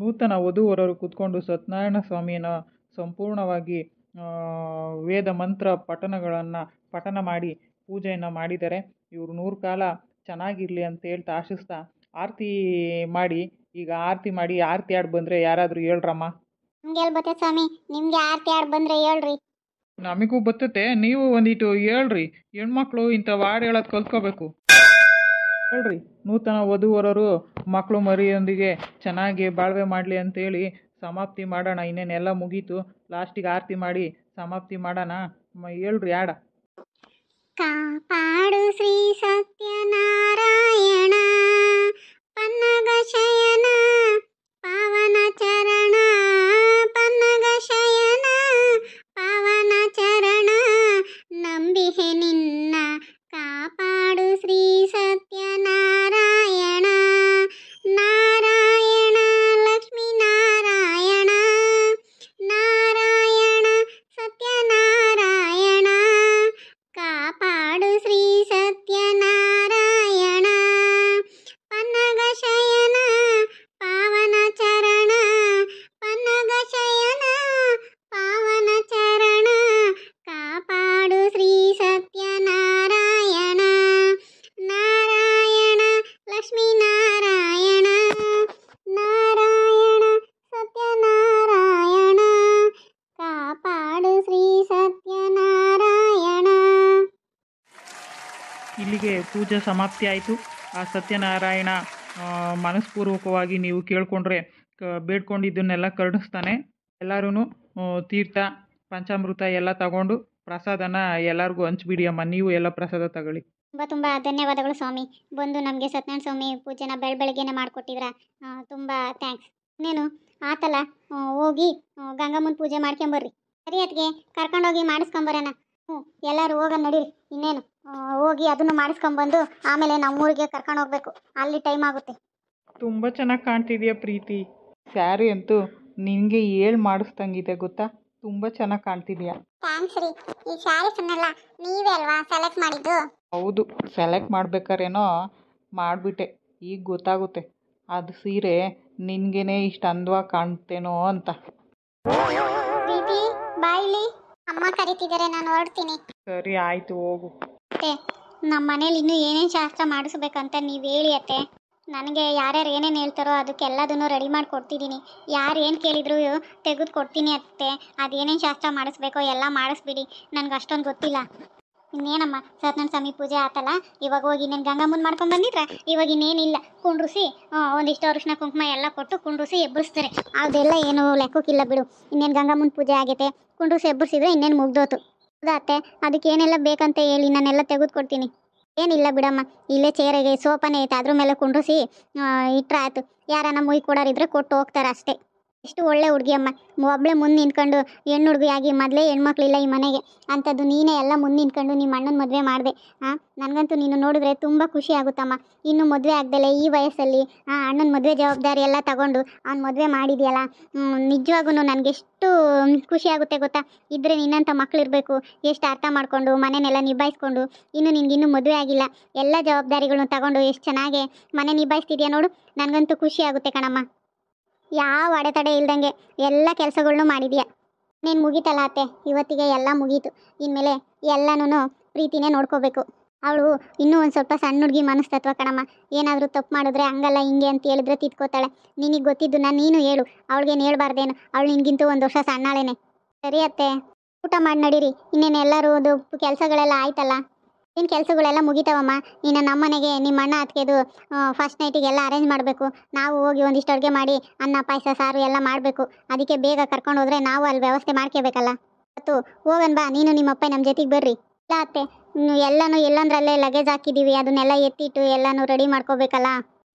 ನೂತನ ವಧುವರರು ಕೂತ್ಕೊಂಡು ಸತ್ಯನಾರಾಯಣ ಸ್ವಾಮಿಯನ್ನ ಸಂಪೂರ್ಣವಾಗಿ ವೇದ ಮಂತ್ರ ಪಠಣಗಳನ್ನು ಪಠನ ಮಾಡಿ ಪೂಜೆಯನ್ನು ಮಾಡಿದರೆ ಇವರು ನೂರು ಕಾಲ ಚೆನ್ನಾಗಿರಲಿ ಅಂತ ಹೇಳ್ತಾ ಆಶಿಸ್ತಾ ಆರತಿ ಮಾಡಿ ಈಗ ಆರತಿ ಮಾಡಿ ಆರತಿ ಆಡಿ ಬಂದರೆ ಯಾರಾದರೂ ಹೇಳ್ರಮ್ಮ ಸ್ವಾಮಿ ಆರತಿ ಹೇಳ್ರಿ ನಮಗೂ ಬರ್ತತೆ ನೀವು ಒಂದಿಟ್ಟು ಹೇಳ್ರಿ ಹೆಣ್ಮಕ್ಳು ಇಂಥ ವಾಡ್ ಹೇಳೋದು ಕಲ್ತ್ಕೋಬೇಕು ಹೇಳ್ರಿ ನೂತನ ವಧುವರರು ಮಕ್ಕಳು ಮರಿಯೊಂದಿಗೆ ಚೆನ್ನಾಗಿ ಬಾಳ್ವೆ ಮಾಡಲಿ ಅಂತೇಳಿ ಸಮಾಪ್ತಿ ಮಾಡೋಣ ಇನ್ನೇನೆಲ್ಲ ಮುಗೀತು ಲಾಸ್ಟಿಗೆ ಆರತಿ ಮಾಡಿ ಸಮಾಪ್ತಿ ಮಾಡೋಣ ಹೇಳ್ರಿ ಆಡ ಕಾಪಾಡು ಶ್ರೀ ಸತ್ಯನಾರಾಯಣ ಪನ್ನಗ ಶಯನ ಪಾವನ ಚರಣ ಇಲ್ಲಿಗೆ ಪೂಜೆ ಸಮಾಪ್ತಿ ಆಯಿತು ಆ ಸತ್ಯನಾರಾಯಣ ಮನಸ್ಪೂರ್ವಕವಾಗಿ ನೀವು ಕೇಳಿಕೊಂಡ್ರೆ ಕ ಬೇಡ್ಕೊಂಡಿದ್ದನ್ನೆಲ್ಲ ಕರುಣಿಸ್ತಾನೆ ಎಲ್ಲರೂ ತೀರ್ಥ ಪಂಚಾಮೃತ ಎಲ್ಲ ತಗೊಂಡು ಪ್ರಸಾದನ ಎಲ್ಲರಿಗೂ ಹಂಚ್ಬಿಡಿ ಅಮ್ಮ ನೀವು ಎಲ್ಲ ಪ್ರಸಾದ ತಗೊಳ್ಳಿ ತುಂಬಾ ತುಂಬ ಧನ್ಯವಾದಗಳು ಸ್ವಾಮಿ ಬಂದು ನಮಗೆ ಸತ್ಯನಾರಾಯಣ ಸ್ವಾಮಿ ಪೂಜೆನ ಬೆಳ ಬೆಳಗ್ಗೆನೆ ಮಾಡಿಕೊಟ್ಟಿದ್ರ ತುಂಬ ಥ್ಯಾಂಕ್ಸ್ ಇನ್ನೇನು ಆತಲ್ಲ ಹೋಗಿ ಗಂಗಮ್ಮನ ಪೂಜೆ ಮಾಡ್ಕೊಂಬರ್ರಿ ಸರಿ ಅದಕ್ಕೆ ಕರ್ಕೊಂಡೋಗಿ ಮಾಡಿಸ್ಕೊಂಬರೋಣ ಹ್ಞೂ ಎಲ್ಲರೂ ಹೋಗೋಣ ನಡೀರಿ ಇನ್ನೇನು ಹೋಗಿ ಅದನ್ನು ಮಾಡಿಸ್ಕೊಂಬಂದು ಆಮೇಲೆ ನಮ್ಮ ಊರಿಗೆ ಕರ್ಕೊಂಡು ಹೋಗ್ಬೇಕು ಅಲ್ಲಿ ಟೈಮ್ ಆಗುತ್ತೆ ತುಂಬ ಚೆನ್ನಾಗಿ ಕಾಣ್ತಿದ್ಯಾ ಪ್ರೀತಿ ಸ್ಯಾರಿ ಅಂತೂ ನಿನಗೆ ಹೇಳ್ ಮಾಡಿಸ್ದಂಗಿದೆ ಗೊತ್ತಾ ತುಂಬ ಚೆನ್ನಾಗಿ ಕಾಣ್ತಿದೆಯಾ ಥ್ಯಾಂಕ್ಸ್ ರೀ ಈ ಸ್ಯಾರೀಸನ್ನೆಲ್ಲ ನೀವೇ ಅಲ್ವಾ ಸೆಲೆಕ್ಟ್ ಮಾಡಿದ್ದು ಹೌದು ಸೆಲೆಕ್ಟ್ ಮಾಡ್ಬೇಕಾರೇನೋ ಮಾಡಿಬಿಟ್ಟೆ ಈಗ ಗೊತ್ತಾಗುತ್ತೆ ಅದು ಸೀರೆ ನಿನಗೇನೆ ಇಷ್ಟು ಅಂದವಾಗಿ ಕಾಣ್ತೇನೋ ಅಂತ ಪ್ರೀತಿ ಬಾಯ್ಲಿ ಅಮ್ಮ ಕರೀತಿದ್ದಾರೆ ನಾನು ಹೊರಡ್ತೀನಿ ಸರಿ ಆಯ್ತು ಹೋಗು ಅತ್ತೆ ನಮ್ಮ ಮನೇಲಿ ಇನ್ನೂ ಏನೇನು ಶಾಸ್ತ್ರ ಮಾಡಿಸ್ಬೇಕಂತ ನೀವು ಹೇಳಿ ಅತ್ತೆ ನನಗೆ ಯಾರ್ಯಾರು ಏನೇನು ಹೇಳ್ತಾರೋ ಅದಕ್ಕೆಲ್ಲದನ್ನು ರೆಡಿ ಮಾಡಿ ಕೊಡ್ತಿದ್ದೀನಿ ಯಾರು ಏನು ಕೇಳಿದ್ರು ತೆಗೆದು ಕೊಡ್ತೀನಿ ಅತ್ತೆ ಅದೇನೇನು ಶಾಸ್ತ್ರ ಮಾಡಿಸ್ಬೇಕೋ ಎಲ್ಲ ಮಾಡಿಸ್ಬಿಡಿ ನನಗೆ ಅಷ್ಟೊಂದು ಗೊತ್ತಿಲ್ಲ ಇನ್ನೇನಮ್ಮ ಸತ್ಯನಾರಾಯಣ ಸ್ವಾಮಿ ಪೂಜೆ ಆತಲ್ಲ ಇವಾಗ ಹೋಗಿ ನಾನು ಗಂಗಮ್ಮನ್ ಮಾಡ್ಕೊಂಡು ಬಂದಿದ್ರ ಇವಾಗ ಇನ್ನೇನಿಲ್ಲ ಕುಂಡ್ರಿಸಿ ಒಂದಿಷ್ಟು ಅರಿಶಿನ ಕುಂಕುಮ ಎಲ್ಲ ಕೊಟ್ಟು ಕುಂಡ್ರಿಸಿ ಎಬ್ಬಿಸ್ತಾರೆ ಅದೆಲ್ಲ ಏನು ಲೆಕ್ಕಕ್ಕಿಲ್ಲ ಬಿಡು ಇನ್ನೇನು ಗಂಗಮ್ಮನ್ ಪೂಜೆ ಆಗೈತೆ ಕುಂಡ್ರಿಸಿ ಎಬ್ಬರಿಸಿದ್ರೆ ಇನ್ನೇನು ಮುಗ್ದೋತು ಅತ್ತೆ ಅದಕ್ಕೆ ಏನೆಲ್ಲ ಬೇಕಂತ ಹೇಳಿ ನಾನೆಲ್ಲ ತೆಗೆದುಕೊಡ್ತೀನಿ ಏನಿಲ್ಲ ಬಿಡಮ್ಮ ಇಲ್ಲೇ ಚೇರಿಗೆ ಸೋಪನೆ ಐತೆ ಅದ್ರ ಮೇಲೆ ಕುಂಡ್ರಿಸಿ ಇಟ್ಟರೆ ಆಯಿತು ಯಾರನ್ನ ಮುಯ್ ಕೊಡೋರಿದ್ರೆ ಕೊಟ್ಟು ಹೋಗ್ತಾರೆ ಅಷ್ಟೇ ಎಷ್ಟು ಒಳ್ಳೆ ಹುಡುಗಿಯಮ್ಮ ಒಬ್ಬಳೆ ಮುಂದೆ ನಿಂತ್ಕೊಂಡು ಹೆಣ್ಣು ಹುಡುಗಿಯಾಗಿ ಮೊದಲೇ ಹೆಣ್ಮಕ್ಳಿಲ್ಲ ಈ ಮನೆಗೆ ಅಂಥದ್ದು ನೀನೇ ಎಲ್ಲ ಮುಂದೆ ನಿಂತ್ಕೊಂಡು ನಿಮ್ಮ ಅಣ್ಣನ ಮದುವೆ ಮಾಡಿದೆ ಹಾಂ ನನಗಂತೂ ನೀನು ನೋಡಿದ್ರೆ ತುಂಬ ಖುಷಿ ಆಗುತ್ತಮ್ಮ ಇನ್ನು ಮದುವೆ ಆಗ್ದಲೇ ಈ ವಯಸ್ಸಲ್ಲಿ ಆ ಅಣ್ಣನ ಮದುವೆ ಜವಾಬ್ದಾರಿ ಎಲ್ಲ ತಗೊಂಡು ಅವ್ನು ಮದುವೆ ಮಾಡಿದೆಯಲ್ಲ ನಿಜವಾಗೂ ನನಗೆ ಎಷ್ಟು ಖುಷಿ ಆಗುತ್ತೆ ಗೊತ್ತಾ ಇದ್ರೆ ನಿನ್ನಂಥ ಇರಬೇಕು ಎಷ್ಟು ಅರ್ಥ ಮಾಡಿಕೊಂಡು ಮನೆಯನ್ನೆಲ್ಲ ನಿಭಾಯಿಸ್ಕೊಂಡು ಇನ್ನು ಇನ್ನೂ ಮದುವೆ ಆಗಿಲ್ಲ ಎಲ್ಲ ಜವಾಬ್ದಾರಿಗಳನ್ನ ತಗೊಂಡು ಎಷ್ಟು ಚೆನ್ನಾಗೆ ಮನೆ ನಿಭಾಯಿಸ್ತಿದ್ಯಾ ನೋಡು ನನಗಂತೂ ಖುಷಿ ಆಗುತ್ತೆ ಕಣಮ್ಮ ಯಾವ ಅಡೆತಡೆ ಇಲ್ದಂಗೆ ಎಲ್ಲ ಕೆಲಸಗಳನ್ನೂ ಮಾಡಿದ್ಯಾ ನೀನು ಮುಗೀತಲ್ಲ ಅತ್ತೆ ಇವತ್ತಿಗೆ ಎಲ್ಲ ಮುಗೀತು ಇನ್ಮೇಲೆ ಎಲ್ಲನೂ ಪ್ರೀತಿನೇ ನೋಡ್ಕೋಬೇಕು ಅವಳು ಇನ್ನೂ ಒಂದು ಸ್ವಲ್ಪ ಸಣ್ಣ ಹುಡುಗಿ ಮನಸ್ತತ್ವ ಕಣಮ್ಮ ಏನಾದರೂ ತಪ್ಪು ಮಾಡಿದ್ರೆ ಹಂಗಲ್ಲ ಹಿಂಗೆ ಅಂತ ಹೇಳಿದ್ರೆ ತಿದ್ಕೋತಾಳೆ ನಿನಗೆ ನಾನು ನೀನು ಹೇಳು ಅವಳಿಗೇನು ಹೇಳ್ಬಾರ್ದೇನು ಅವಳು ನಿನಗಿಂತೂ ಒಂದು ವರ್ಷ ಸಣ್ಣಾಳೇನೆ ಸರಿ ಅತ್ತೆ ಊಟ ಮಾಡಿ ನಡೀರಿ ಇನ್ನೇನು ಎಲ್ಲರೂ ಒಂದು ಕೆಲಸಗಳೆಲ್ಲ ಆಯ್ತಲ್ಲ ನಿನ್ನ ಕೆಲಸಗಳೆಲ್ಲ ಮುಗಿತಾವಮ್ಮ ನೀನು ನಮ್ಮನೆಗೆ ನಿಮ್ಮ ಅಣ್ಣ ಅದಕ್ಕೆದು ಫಸ್ಟ್ ನೈಟಿಗೆಲ್ಲ ಅರೇಂಜ್ ಮಾಡಬೇಕು ನಾವು ಹೋಗಿ ಒಂದಿಷ್ಟು ಅಡುಗೆ ಮಾಡಿ ಅನ್ನ ಪಾಯಸ ಸಾರು ಎಲ್ಲ ಮಾಡಬೇಕು ಅದಕ್ಕೆ ಬೇಗ ಕರ್ಕೊಂಡು ಹೋದರೆ ನಾವು ಅಲ್ಲಿ ವ್ಯವಸ್ಥೆ ಮಾಡ್ಕೋಬೇಕಲ್ಲ ಮತ್ತು ಹೋಗನ್ ಬಾ ನೀನು ನಿಮ್ಮ ಅಪ್ಪ ನಮ್ಮ ಜೊತೆಗೆ ಬರ್ರಿ ಇಲ್ಲ ಅತ್ತೆ ಎಲ್ಲನೂ ಎಲ್ಲಂದ್ರಲ್ಲೇ ಲಗೇಜ್ ಹಾಕಿದ್ದೀವಿ ಅದನ್ನೆಲ್ಲ ಎತ್ತಿಟ್ಟು ಎಲ್ಲನೂ ರೆಡಿ ಮಾಡ್ಕೋಬೇಕಲ್ಲ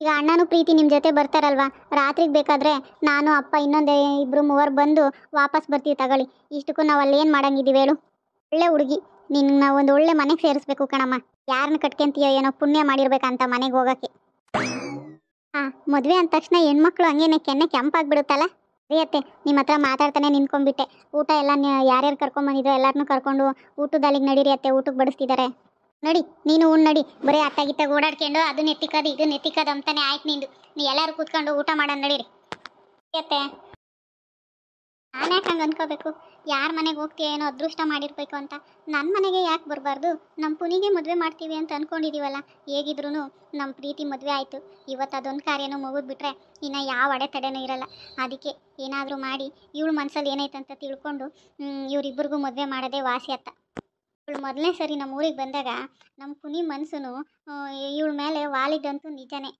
ಈಗ ಅಣ್ಣನೂ ಪ್ರೀತಿ ನಿಮ್ಮ ಜೊತೆ ಬರ್ತಾರಲ್ವಾ ರಾತ್ರಿಗೆ ಬೇಕಾದರೆ ನಾನು ಅಪ್ಪ ಇನ್ನೊಂದು ಇಬ್ಬರು ಮೂವರು ಬಂದು ವಾಪಸ್ ಬರ್ತೀವಿ ತಗೊಳ್ಳಿ ಇಷ್ಟಕ್ಕೂ ನಾವು ಅಲ್ಲೇನು ಮಾಡಂಗಿದ್ದೀವಿ ಹೇಳು ಒಳ್ಳೆ ಹುಡುಗಿ ನಿನ್ನ ಒಂದು ಒಳ್ಳೆ ಮನೆಗೆ ಸೇರಿಸ್ಬೇಕು ಕಣಮ್ಮ ಯಾರನ್ನ ಕಟ್ಕೊಂತೀಯೋ ಏನೋ ಪುಣ್ಯ ಮಾಡಿರ್ಬೇಕಂತ ಮನೆಗೆ ಹೋಗಕ್ಕೆ ಹಾ ಮದುವೆ ಅಂದ ತಕ್ಷಣ ಹೆಣ್ಮಕ್ಳು ಹಂಗೇನೆ ಕೆನ್ನೆ ಕೆಂಪಾಗ್ಬಿಡುತ್ತಲ್ಲ ಅತ್ತೆ ನಿಮ್ಮ ಹತ್ರ ಮಾತಾಡ್ತಾನೆ ನಿಂತ್ಕೊಂಡ್ಬಿಟ್ಟೆ ಊಟ ಎಲ್ಲ ಯಾರ್ಯಾರು ಕರ್ಕೊಂಡ್ಬಂದಿದ್ರು ಎಲ್ಲರನ್ನೂ ಕರ್ಕೊಂಡು ಊಟದ ಅಲ್ಲಿಗೆ ನಡೀರಿ ಅತ್ತೆ ಊಟಕ್ಕೆ ಬಡಿಸ್ತಿದ್ದಾರೆ ನೋಡಿ ನೀನು ಉಣ್ ನಡಿ ಬರೀ ಅತ್ತಾಗಿತ್ತಾಗ ಓಡಾಡ್ಕೊಂಡು ಅದು ನೆತ್ತಿಕ್ಕದು ಇದು ನೆತ್ತಿಕದ ಅಂತಾನೆ ಆಯ್ತು ನಿಂದು ನೀ ಎಲ್ಲರೂ ಕೂತ್ಕೊಂಡು ಊಟ ಮಾಡೋಣ ನಡೀರಿ ಅತ್ತೆ ನಾನು ಯಾಕೆ ಹಂಗೆ ಅನ್ಕೋಬೇಕು ಯಾರ ಮನೆಗೆ ಹೋಗ್ತೀಯ ಏನೋ ಅದೃಷ್ಟ ಮಾಡಿರ್ಬೇಕು ಅಂತ ನನ್ನ ಮನೆಗೆ ಯಾಕೆ ಬರಬಾರ್ದು ನಮ್ಮ ಪುನಿಗೆ ಮದುವೆ ಮಾಡ್ತೀವಿ ಅಂತ ಅಂದ್ಕೊಂಡಿದ್ದೀವಲ್ಲ ಹೇಗಿದ್ರೂ ನಮ್ಮ ಪ್ರೀತಿ ಮದುವೆ ಆಯಿತು ಇವತ್ತು ಅದೊಂದು ಕಾರ್ಯನೂ ಮುಗಿದ್ಬಿಟ್ರೆ ಇನ್ನು ಯಾವ ಅಡೆತಡೆನೂ ಇರಲ್ಲ ಅದಕ್ಕೆ ಏನಾದರೂ ಮಾಡಿ ಇವಳು ಮನಸ್ಸಲ್ಲಿ ಅಂತ ತಿಳ್ಕೊಂಡು ಇವರಿಬ್ಬರಿಗೂ ಮದುವೆ ಮಾಡೋದೇ ವಾಸಿ ಅತ್ತ ಇವಳು ಮೊದಲನೇ ಸರಿ ನಮ್ಮ ಊರಿಗೆ ಬಂದಾಗ ನಮ್ಮ ಪುನಿ ಮನಸ್ಸು ಇವಳ ಮೇಲೆ ವಾಲಿದ್ದಂತೂ ನಿಜನೇ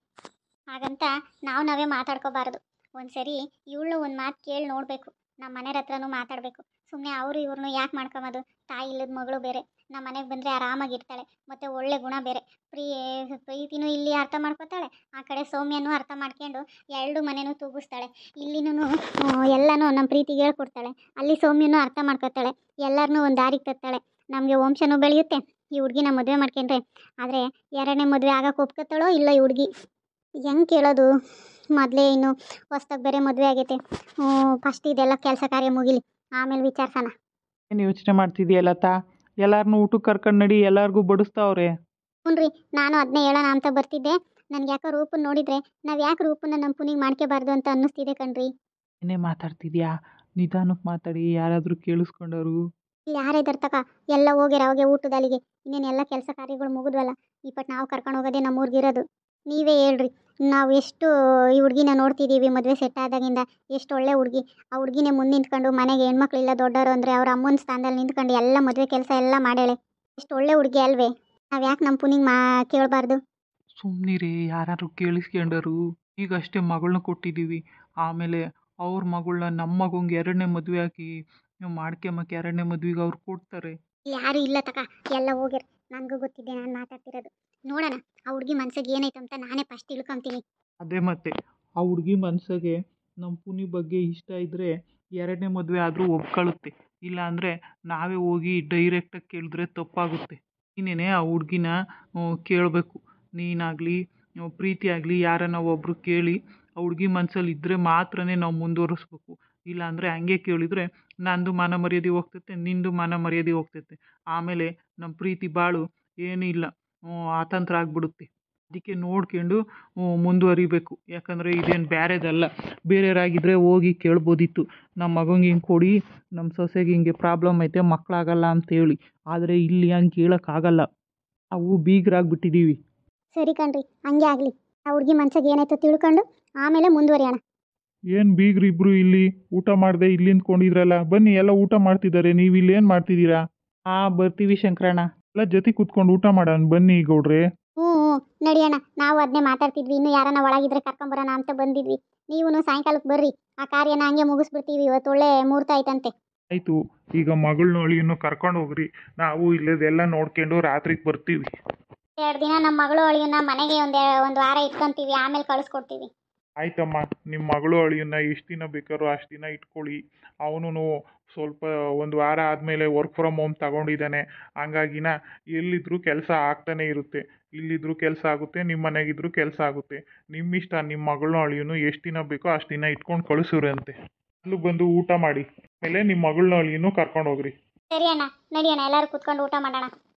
ಹಾಗಂತ ನಾವು ನಾವೇ ಮಾತಾಡ್ಕೋಬಾರ್ದು ಒಂದು ಸರಿ ಇವಳು ಒಂದು ಮಾತು ಕೇಳಿ ನೋಡಬೇಕು ನಮ್ಮ ಮನೆಯವ್ರ ಹತ್ರನೂ ಮಾತಾಡಬೇಕು ಸುಮ್ಮನೆ ಅವರು ಇವ್ರನ್ನೂ ಯಾಕೆ ಮಾಡ್ಕೊಂಬೋದು ತಾಯಿ ಇಲ್ಲದ ಮಗಳು ಬೇರೆ ನಮ್ಮ ಮನೆಗೆ ಬಂದರೆ ಆರಾಮಾಗಿರ್ತಾಳೆ ಮತ್ತು ಒಳ್ಳೆ ಗುಣ ಬೇರೆ ಪ್ರೀ ಪ್ರೀತಿನೂ ಇಲ್ಲಿ ಅರ್ಥ ಮಾಡ್ಕೊತಾಳೆ ಆ ಕಡೆ ಸೌಮ್ಯನೂ ಅರ್ಥ ಮಾಡ್ಕೊಂಡು ಎರಡು ಮನೆಯೂ ತೂಗಿಸ್ತಾಳೆ ಇಲ್ಲಿನೂ ಎಲ್ಲನೂ ನಮ್ಮ ಪ್ರೀತಿಗೆ ಹೇಳ್ಕೊಡ್ತಾಳೆ ಅಲ್ಲಿ ಸೌಮ್ಯನೂ ಅರ್ಥ ಮಾಡ್ಕೊತಾಳೆ ಎಲ್ಲರನ್ನೂ ಒಂದು ದಾರಿಗೆ ತರ್ತಾಳೆ ನಮಗೆ ವಂಶನೂ ಬೆಳೆಯುತ್ತೆ ಈ ಹುಡುಗಿನ ಮದುವೆ ಮಾಡ್ಕೊಂಡ್ರೆ ಆದರೆ ಎರಡನೇ ಮದುವೆ ಆಗಕ್ಕೆ ಒಪ್ಕೋತಾಳೋ ಇಲ್ಲ ಈ ಹುಡುಗಿ ಹೆಂಗೆ ಕೇಳೋದು ಮೊದಲೇ ಇನ್ನು ಹೊಸ್ದಾಗಿ ಬೇರೆ ಮದುವೆ ಆಗೈತೆ ಫಸ್ಟ್ ಇದೆಲ್ಲ ಕೆಲಸ ಕಾರ್ಯ ಮುಗಿಲಿ ಆಮೇಲೆ ವಿಚಾರಿಸೋಣ ಏನು ಯೋಚನೆ ಮಾಡ್ತಿದ್ಯಾ ಲತಾ ಎಲ್ಲಾರನ್ನೂ ಊಟಕ್ಕೆ ಕರ್ಕೊಂಡು ನಡಿ ಎಲ್ಲರಿಗೂ ಬಡಿಸ್ತಾವ್ರೆ ಹ್ಞೂ ನಾನು ಅದನ್ನೇ ಹೇಳೋಣ ಅಂತ ಬರ್ತಿದ್ದೆ ನನಗೆ ಯಾಕೋ ರೂಪನ್ ನೋಡಿದ್ರೆ ನಾವು ಯಾಕೆ ರೂಪನ್ನ ನಮ್ಮ ಪುನಿಗೆ ಮಾಡ್ಕೋಬಾರ್ದು ಅಂತ ಅನ್ನಿಸ್ತಿದೆ ಕಣ್ರಿ ಏನೇ ಮಾತಾಡ್ತಿದ್ಯಾ ನಿಧಾನಕ್ಕೆ ಮಾತಾಡಿ ಯಾರಾದರೂ ಕೇಳಿಸ್ಕೊಂಡವರು ಇಲ್ಲಿ ಯಾರೇ ದರ್ತಕ ಎಲ್ಲ ಹೋಗ್ಯಾರ ಅವಾಗೆ ಊಟದಲ್ಲಿಗೆ ಇನ್ನೇನು ಎಲ್ಲ ಕೆಲಸ ಕಾರ್ಯಗಳು ಮುಗಿದ್ವಲ್ಲ ಈ ಪಟ್ ನಾವು ಕರ್ಕೊಂಡು ಹೋಗೋದೇ ನಮ್ಮೂರ್ಗಿರೋದು ನೀವೇ ಹೇಳ್ರಿ ನಾವು ಎಷ್ಟು ಈ ಹುಡುಗಿನ ನೋಡ್ತಿದ್ದೀವಿ ಮದುವೆ ಸೆಟ್ ಆದಾಗಿಂದ ಎಷ್ಟು ಒಳ್ಳೆ ಹುಡುಗಿ ಆ ಹುಡುಗಿನೇ ಮುಂದೆ ನಿಂತ್ಕೊಂಡು ಮನೆಗೆ ಹೆಣ್ಮಕ್ಳಿಲ್ಲ ದೊಡ್ಡವರು ಅಂದರೆ ಅವ್ರ ಅಮ್ಮನ ಸ್ಥಾನದಲ್ಲಿ ನಿಂತ್ಕೊಂಡು ಎಲ್ಲ ಮದುವೆ ಕೆಲಸ ಎಲ್ಲ ಮಾಡ್ಯಾಳೆ ಎಷ್ಟು ಒಳ್ಳೆ ಹುಡುಗಿ ಅಲ್ವೇ ನಾವು ಯಾಕೆ ನಮ್ಮ ಪುನಿಗೆ ಮಾ ಕೇಳಬಾರ್ದು ಸುಮ್ಮನಿರಿ ಯಾರು ಕೇಳಿಸ್ಕೊಂಡರು ಈಗ ಅಷ್ಟೇ ಮಗಳನ್ನ ಕೊಟ್ಟಿದ್ದೀವಿ ಆಮೇಲೆ ಅವ್ರ ಮಗಳನ್ನ ನಮ್ಮ ಮಗಂಗೆ ಎರಡನೇ ಮದುವೆ ಹಾಕಿ ನೀವು ಮಾಡ್ಕೊಂಬಕ್ಕೆ ಎರಡನೇ ಮದುವೆಗೆ ಅವ್ರು ಕೊಡ್ತಾರೆ ಯಾರು ಇಲ್ಲ ತಕ ಎಲ್ಲ ಹೋಗ್ಯಾರ ನನಗೂ ಗೊತ್ತಿದೆ ನಾನು ಮಾತಾಡ್ತಿರೋದು ನೋಡೋಣ ಆ ಹುಡುಗಿ ಮನ್ಸಿಗೆ ಏನಾಯ್ತು ಅಂತ ನಾನೇ ಫಸ್ಟ್ ತಿಳ್ಕೊಂತೀನಿ ಅದೇ ಮತ್ತೆ ಆ ಹುಡುಗಿ ಮನಸ್ಸಿಗೆ ನಮ್ಮ ಪುನಿ ಬಗ್ಗೆ ಇಷ್ಟ ಇದ್ರೆ ಎರಡನೇ ಮದುವೆ ಆದರೂ ಒಪ್ಕೊಳ್ಳುತ್ತೆ ಇಲ್ಲಾಂದರೆ ನಾವೇ ಹೋಗಿ ಡೈರೆಕ್ಟಾಗಿ ಕೇಳಿದ್ರೆ ತಪ್ಪಾಗುತ್ತೆ ಇನ್ನೇನೆ ಆ ಹುಡುಗಿನ ಕೇಳಬೇಕು ನೀನಾಗಲಿ ಪ್ರೀತಿ ಆಗಲಿ ಯಾರನ್ನ ಒಬ್ಬರು ಕೇಳಿ ಆ ಹುಡುಗಿ ಮನಸ್ಸಲ್ಲಿ ಇದ್ದರೆ ಮಾತ್ರನೇ ನಾವು ಮುಂದುವರಿಸ್ಬೇಕು ಇಲ್ಲಾಂದರೆ ಹಂಗೆ ಕೇಳಿದರೆ ನಂದು ಮನ ಮರ್ಯಾದೆ ಹೋಗ್ತೈತೆ ನಿಂದು ಮನ ಮರ್ಯಾದೆ ಹೋಗ್ತೈತೆ ಆಮೇಲೆ ನಮ್ಮ ಪ್ರೀತಿ ಬಾಳು ಏನೂ ಇಲ್ಲ ಆತಂತ್ರ ಆಗ್ಬಿಡುತ್ತೆ ಅದಕ್ಕೆ ನೋಡ್ಕೊಂಡು ಮುಂದುವರಿಬೇಕು ಯಾಕಂದರೆ ಇದೇನು ಬೇರೆದಲ್ಲ ಬೇರೆಯವರಾಗಿದ್ದರೆ ಹೋಗಿ ಕೇಳ್ಬೋದಿತ್ತು ನಮ್ಮ ಮಗಂಗೆ ಹಿಂಗೆ ಕೊಡಿ ನಮ್ಮ ಸೊಸೆಗೆ ಹಿಂಗೆ ಪ್ರಾಬ್ಲಮ್ ಐತೆ ಮಕ್ಕಳಾಗಲ್ಲ ಅಂತೇಳಿ ಆದರೆ ಇಲ್ಲಿ ಹಂಗೆ ಕೇಳೋಕ್ಕಾಗಲ್ಲ ಅವು ಬೀಗರಾಗ್ಬಿಟ್ಟಿದ್ದೀವಿ ಸರಿ ಕಣ್ರಿ ಹಂಗೆ ಆಗಲಿ ಆ ಹುಡುಗಿ ಮನ್ಸಾಗ ಏನಾಯ್ತು ತಿಳ್ಕೊಂಡು ಆಮೇಲೆ ಮುಂದುವರಿಯೋಣ ಏನು ಬೀಗ್ರಿ ಇಬ್ರು ಇಲ್ಲಿ ಊಟ ಮಾಡಿದೆ ಇಲ್ಲಿ ಕೊಂಡಿದ್ರಲ್ಲ ಬನ್ನಿ ಎಲ್ಲ ಊಟ ಮಾಡ್ತಿದ್ದಾರೆ ನೀವು ಇಲ್ಲಿ ಏನು ಮಾಡ್ತಿದ್ದೀರಾ ಹಾಂ ಬರ್ತೀವಿ ಶಂಕರಣ್ಣ ಎಲ್ಲ ಜೊತೆ ಕುತ್ಕೊಂಡು ಊಟ ಮಾಡೋಣ ಬನ್ನಿ ಗೌಡ್ರೆ ಹ್ಞೂ ಹ್ಞೂ ನಾವು ಅದನ್ನೇ ಮಾತಾಡ್ತಿದ್ವಿ ಇನ್ನು ಯಾರನ್ನ ಒಳಗಿದ್ರೆ ಕರ್ಕೊಂಬರೋಣ ಅಂತ ಬಂದಿದ್ವಿ ನೀವು ಸಾಯಂಕಾಲಕ್ಕೆ ಬರ್ರಿ ಆ ಕಾರ್ಯನ ಹಂಗೆ ಮುಗಿಸ್ಬಿಡ್ತೀವಿ ಇವತ್ತು ಒಳ್ಳೆ ಮುಹೂರ್ತ ಆಯ್ತಂತೆ ಆಯ್ತು ಈಗ ಮಗಳನ್ನೊಳಿಯನ್ನು ಕರ್ಕೊಂಡು ಹೋಗ್ರಿ ನಾವು ಇಲ್ಲದೆಲ್ಲ ನೋಡ್ಕೊಂಡು ರಾತ್ರಿಗೆ ಬರ್ತೀವಿ ಎರಡು ದಿನ ನಮ್ಮ ಮಗಳು ಅಳಿಯನ್ನ ಮನೆಗೆ ಒಂದು ಒಂದು ವಾರ ಇಟ್ಕೊಂತೀವಿ ಆಮೇಲೆ ಕಳಿಸ್ಕೊಡ್ತೀವಿ ಆಯ್ತಮ್ಮ ನಿಮ್ಮ ಮಗಳು ಅಳಿಯನ್ನ ಎಷ್ಟು ದಿನ ಬೇಕಾದ್ರೂ ಅಷ್ಟು ದಿನ ಇಟ್ಕೊಳ್ಳಿ ಅವನು ಸ್ವಲ್ಪ ಒಂದು ವಾರ ಆದಮೇಲೆ ವರ್ಕ್ ಫ್ರಮ್ ಹೋಮ್ ತಗೊಂಡಿದ್ದಾನೆ ಹಂಗಾಗಿನ ಎಲ್ಲಿದ್ದರೂ ಕೆಲಸ ಆಗ್ತಾನೆ ಇರುತ್ತೆ ಇಲ್ಲಿದ್ದರೂ ಕೆಲಸ ಆಗುತ್ತೆ ನಿಮ್ಮ ಮನೆಗಿದ್ದರೂ ಕೆಲಸ ಆಗುತ್ತೆ ನಿಮ್ಮ ಇಷ್ಟ ನಿಮ್ಮ ಮಗಳ ಅಳಿಯನು ಎಷ್ಟು ದಿನ ಬೇಕೋ ಅಷ್ಟು ದಿನ ಇಟ್ಕೊಂಡು ಕಳಿಸಿರಂತೆ ಅಲ್ಲೂ ಬಂದು ಊಟ ಮಾಡಿ ಆಮೇಲೆ ನಿಮ್ಮ ಮಗಳನ್ನ ಅಳಿಯನು ಕರ್ಕೊಂಡು ಹೋಗ್ರಿ ಸರಿ ಅಣ್ಣ ನಡಿ ಅಣ್ಣ ಎಲ್ಲರೂ ಕೂತ್ಕೊಂಡು ಊಟ ಮಾಡೋಣ